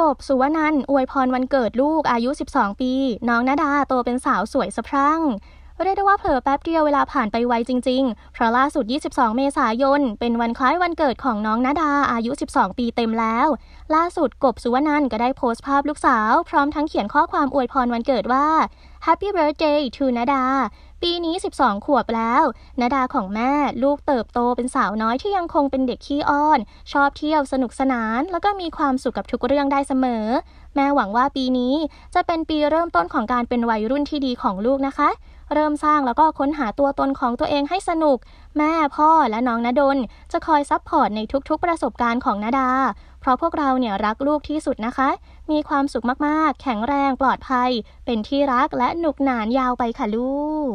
กบสุวนันอวยพรวันเกิดลูกอายุ 12 ปี น้องนาดาโตเป็นสาวสวยสะพรั่งเรียกได้ว่าเผลอแป๊บเดียวเวลาผ่านไปไวจริง ๆ เพราะล่าสุด 22 เมษายนเป็นวันคล้ายวันเกิดของน้องนาดาอายุ 12 ปีเต็มแล้ว ล่าสุดกบสุวนัน ก็ได้โพสต์ภาพลูกสาวพร้อมทั้งเขียนข้อความอวยพรวันเกิดว่า Happy Birthday to นาดา ปีนี้ 12 ขวบแล้ว นาดาของแม่ลูกเติบโตเป็นสาวน้อยที่ยังคงเป็นเด็กขี้อ้อน ชอบเที่ยวสนุกสนานแล้วก็มีความสุขกับทุกเรื่องได้เสมอ แม่หวังว่าปีนี้จะเป็นปีเริ่มต้นของการเป็นวัยรุ่นที่ดีของลูกนะคะ เริ่มสร้างแล้วก็ค้นหาตัวตนของตัวเองให้สนุก แม่พ่อและน้องนาดนจะคอยซับพอร์ตในทุกๆประสบการณ์ของนาดาเพราะพวกเราเนี่ยรักลูกที่สุดนะคะ มีความสุขมากๆ แข็งแรงปลอดภัย เป็นที่รักและหนุกหนานยาวไปค่ะลูก